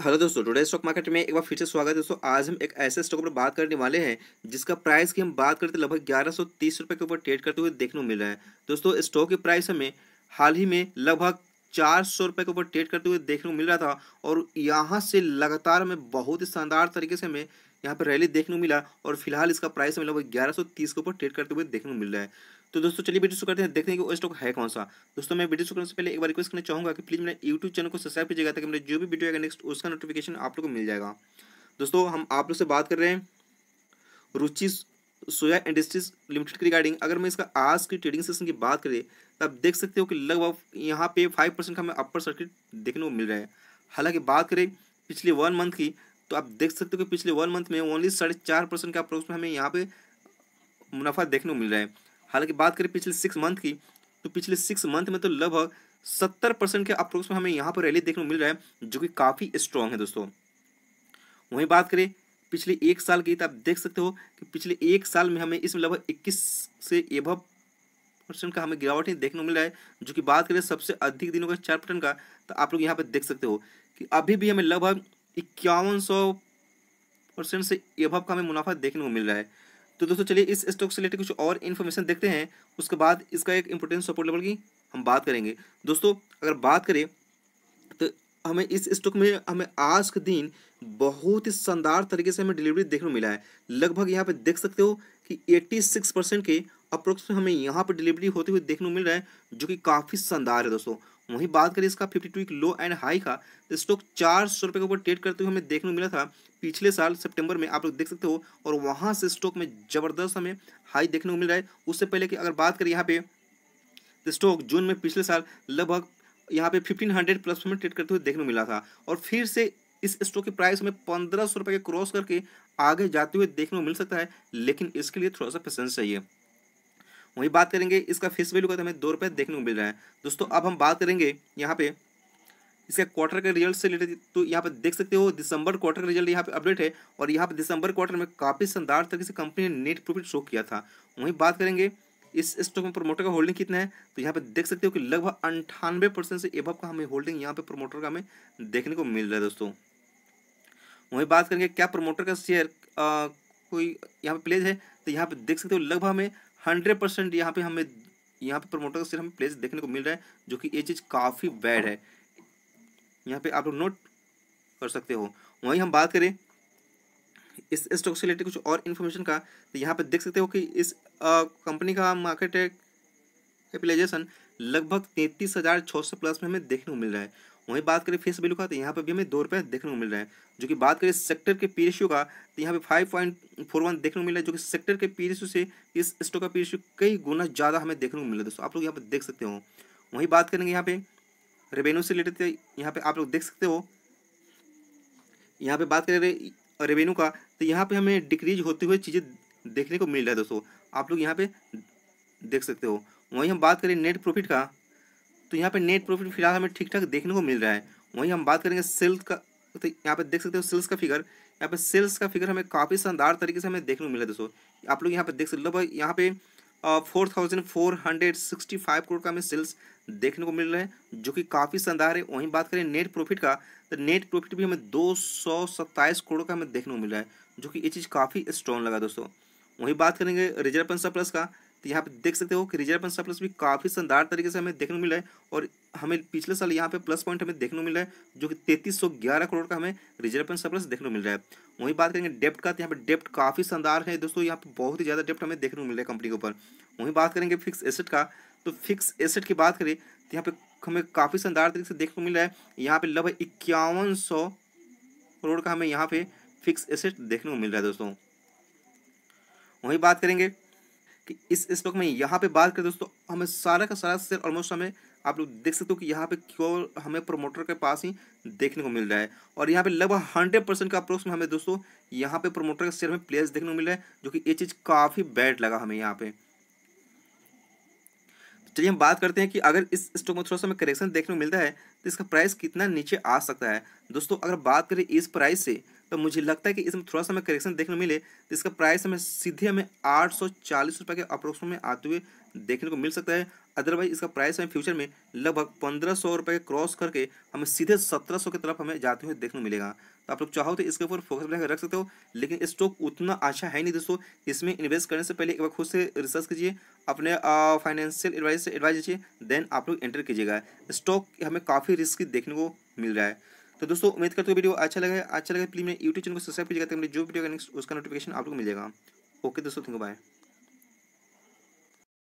hello दोस्तों today stock market में एक बार फिर से स्वागत है दोस्तों आज हम एक ऐसे स्टॉक पर बात करने वाले हैं जिसका प्राइस की हम बात करते लगभग ग्यारह सौ तीस रुपये के ऊपर ट्रेड करते हुए देखने को मिल रहा है दोस्तों स्टॉक की प्राइस हमें हाल ही में लगभग चार सौ रुपये के ऊपर ट्रेड करते हुए देखने को मिल रहा था और यहाँ से लगातार हमें बहुत ही शानदार तरीके से हमें यहाँ पर रैली देखने को मिला और फिलहाल इसका प्राइस हमें लगभग ग्यारह सौ तीस के ऊपर ट्रेड करते हुए देखने को मिल रहा है तो दोस्तों चलिए वीडियो शुरू करते हैं देखते हैं कि वो स्टॉक है कौन सा दोस्तों मैं वीडियो शुरू करने से पहले एक बार रिक्वेस्ट करना चाहूँगा कि प्लीज़ मेरे यूट्यूब चैनल को सब्सक्राइब कीजिएगा ताकि मेरे जो भी वीडियो आएगा नेक्स्ट उसका नोटिफिकेशन आप लोग को मिल जाएगा दोस्तों हम आप लोग से बात कर रहे हैं रुचि सोया इंडस्ट्रीज लिमिटेड की रिगार्डिंग अगर मैं इसका आज की ट्रेडिंग सेशन की बात करें तो आप देख सकते हो कि लगभग यहाँ पे फाइव परसेंट का हमें अपर सर्किट देखने को मिल रहा है हालांकि बात करें पिछले वन मंथ की तो आप देख सकते हो कि पिछले वन मंथ में ओनली साढ़े चार परसेंट का अप्रोक्स हमें यहाँ पे मुनाफा देखने को मिल रहा है हालांकि बात करें पिछले सिक्स मंथ की तो पिछले सिक्स मंथ में तो लगभग सत्तर परसेंट के अप्रोक्स में हमें यहाँ पर रैली देखने को मिल रहा है जो कि काफ़ी स्ट्रांग है दोस्तों वहीं बात करें पिछले एक साल की तो आप देख सकते हो कि पिछले एक साल में हमें इसमें लगभग इक्कीस से एभव परसेंट का हमें गिरावट देखने को मिल रहा है जो कि बात करें सबसे अधिक दिनों का चार परसेंट का तो आप लोग यहाँ पर देख सकते हो कि अभी भी हमें लगभग इक्यावन सौ परसेंट से एभव का हमें मुनाफा देखने को मिल रहा है तो दोस्तों चलिए इस स्टॉक से रिलेटेड कुछ और इन्फॉर्मेशन देखते हैं उसके बाद इसका एक इंपॉर्टेंट सपोर्ट लेवल की हम बात करेंगे दोस्तों अगर बात करें तो हमें इस स्टॉक में हमें आज के दिन बहुत ही शानदार तरीके से हमें डिलीवरी देखने को मिला है लगभग यहाँ पे देख सकते हो कि सिक्स परसेंट के अप्रोक्स हमें यहाँ पर डिलीवरी होते हुए देखने को मिल रहा है जो कि काफ़ी शानदार है दोस्तों वहीं बात करें इसका fifty two low and high का तो स्टॉक चार सौ रुपये के ऊपर ट्रेड करते हुए हमें देखने को मिला था पिछले साल सितंबर में आप लोग देख सकते हो और वहाँ से स्टॉक में ज़बरदस्त हमें हाई देखने को मिल रहा है उससे पहले की अगर बात करें यहाँ पे तो स्टॉक जून में पिछले साल लगभग यहाँ पे 1500 प्लस में ट्रेड करते हुए देखने को मिला था और फिर से इस स्टॉक की प्राइस हमें पंद्रह सौ रुपये के क्रॉस करके आगे जाते हुए देखने को मिल सकता है लेकिन इसके लिए थोड़ा सा पेशेंस चाहिए वहीं बात करेंगे इसका फेस वैल्यू का तो हमें दो रुपये देखने को मिल रहा है दोस्तों अब हम बात करेंगे यहाँ पे इसका क्वार्टर के रिजल्ट से रिलेटेड तो यहाँ पे देख सकते हो दिसंबर क्वार्टर का रिजल्ट यहाँ पे अपडेट है और यहाँ पे दिसंबर क्वार्टर में काफ़ी शानदार तरीके से कंपनी ने नेट प्रॉफिट शो किया था वहीं बात करेंगे इस स्टॉक में प्रमोटर का होल्डिंग कितना है तो यहाँ पे देख सकते हो कि लगभग अंठानवे परसेंट से एबव का हमें होल्डिंग यहाँ पे प्रोमोटर का हमें देखने को मिल रहा है दोस्तों वहीं बात करेंगे क्या प्रमोटर का शेयर कोई यहाँ पे प्लेज है तो यहाँ पे देख सकते हो लगभग हमें हंड्रेड परसेंट यहाँ पे हमें यहाँ पे प्रमोटर का सिर्फ हमें प्लेस देखने को मिल रहा है जो कि ये चीज़ काफ़ी बैड है यहाँ पे आप लोग नोट कर सकते हो वहीं हम बात करें इस स्टॉक से रिलेटेड कुछ और इन्फॉर्मेशन का तो यहाँ पे देख सकते हो कि इस कंपनी का मार्केट कैपिटलाइजेशन लगभग तैंतीस हज़ार छः सौ प्लस में हमें देखने को मिल रहा है वहीं बात करें फेस वैल्यू का तो यहाँ पर भी हमें दो रुपये देखने को मिल रहा है जो कि बात करें सेक्टर के पी रेशियो का तो यहाँ पे फाइव पॉइंट फोर वन देखने को मिल रहा है जो कि सेक्टर के पी रेशियो से इस स्टॉक का पी रेशियो कई गुना ज़्यादा हमें देखने को मिल रहा है दोस्तों आप लोग यहाँ पर देख सकते हो वहीं बात करेंगे यहाँ पे रेवेन्यू से रिलेटेड यहाँ पे आप लोग देख सकते हो यहाँ पे बात करें रेवेन्यू का तो यहाँ पे हमें डिक्रीज होते हुए चीज़ें देखने को मिल रहा है दोस्तों आप लोग यहाँ पे देख सकते हो वहीं हम बात करें नेट प्रॉफिट का तो यहाँ पे नेट प्रॉफिट फिलहाल हमें ठीक ठाक देखने को मिल रहा है वहीं हम बात करेंगे सेल्स का तो यहाँ पे देख सकते हो सेल्स का फिगर यहाँ पे सेल्स का फिगर हमें काफ़ी शानदार तरीके से हमें देखने को मिला दोस्तों आप लोग यहाँ पे देख सकते हो यहाँ पे four thousand four hundred sixty five crore का हमें सेल्स देखने को मिल रहा है जो कि काफ़ी शानदार है वहीं बात करें नेट प्रॉफिट का तो नेट प्रॉफिट भी हमें दो सौ सत्ताईस करोड़ का हमें देखने को मिल रहा है जो कि ये चीज़ काफ़ी स्ट्रॉन्ग लगा दोस्तों वहीं बात करेंगे रिजर्व पंसा प्लस का तो यहाँ पे देख सकते हो कि रिजर्व बैंक सरप्लस भी काफ़ी शानदार तरीके से हमें देखने को मिला है और हमें पिछले साल यहाँ पे प्लस पॉइंट हमें देखने को मिला है जो कि तैतीस सौ ग्यारह करोड़ का हमें रिजर्व बैंक सरप्लस देखने को मिल रहा है वहीं बात करेंगे डेप्ट का तो यहाँ पे डेप्ट काफ़ी शानदार है दोस्तों यहाँ पे बहुत ही ज़्यादा डेप्ट हमें देखने को मिल रहा है कंपनी के ऊपर वहीं बात करेंगे फिक्स एसेट का तो फिक्स एसेट की बात करें तो यहाँ पे हमें काफ़ी शानदार तरीके से देखने को मिल रहा है यहाँ पे लगभग इक्यावन सौ करोड़ का हमें यहाँ पे फिक्स एसेट देखने को मिल रहा है दोस्तों वहीं बात करेंगे कि इस स्टॉक में यहाँ पे बात करें दोस्तों हमें सारा का सारा शेयर ऑलमोस्ट हमें आप लोग देख सकते हो कि यहाँ पे क्यों हमें प्रोमोटर के पास ही देखने को मिल रहा है और यहाँ पे लगभग हंड्रेड परसेंट का अप्रोक्स में हमें दोस्तों यहाँ पे प्रोमोटर के शेयर में प्लेयर्स देखने को मिल रहा है जो कि ये चीज़ काफ़ी बैड लगा हमें यहाँ पे चलिए हम बात करते हैं कि अगर इस स्टॉक में थोड़ा सा हमें करेक्शन देखने को मिलता है तो इसका प्राइस कितना नीचे आ सकता है दोस्तों अगर बात करें इस प्राइस से तो मुझे लगता है कि इसमें थोड़ा सा हमें करेक्शन देखने मिले तो इसका प्राइस हमें सीधे हमें आठ सौ चालीस रुपये के अप्रोक्स में आते हुए देखने को मिल सकता है अदरवाइज इसका प्राइस हमें फ्यूचर में लगभग पंद्रह सौ रुपये क्रॉस करके हमें सीधे सत्रह सौ की तरफ हमें जाते हुए देखने को मिलेगा तो आप लोग चाहो तो इसके ऊपर फोकस बनाकर रख सकते हो लेकिन स्टॉक उतना अच्छा है नहीं दोस्तों इसमें इन्वेस्ट करने से पहले एक बार खुद से रिसर्च कीजिए अपने फाइनेंशियल एडवाइस से एडवाइस दीजिए देन आप लोग एंटर कीजिएगा स्टॉक हमें काफ़ी रिस्क देखने को मिल रहा है तो दोस्तों उम्मीद करते हो वीडियो अच्छा लगे अच्छा लगे प्लीज मेरे यूट्यूब चैनल को सब्सक्राइब कीजिएगा तो मेरे जो वीडियो का नेक्स्ट उसका नोटिफिकेशन आपको मिलेगा ओके दोस्तों थैंक यू बाय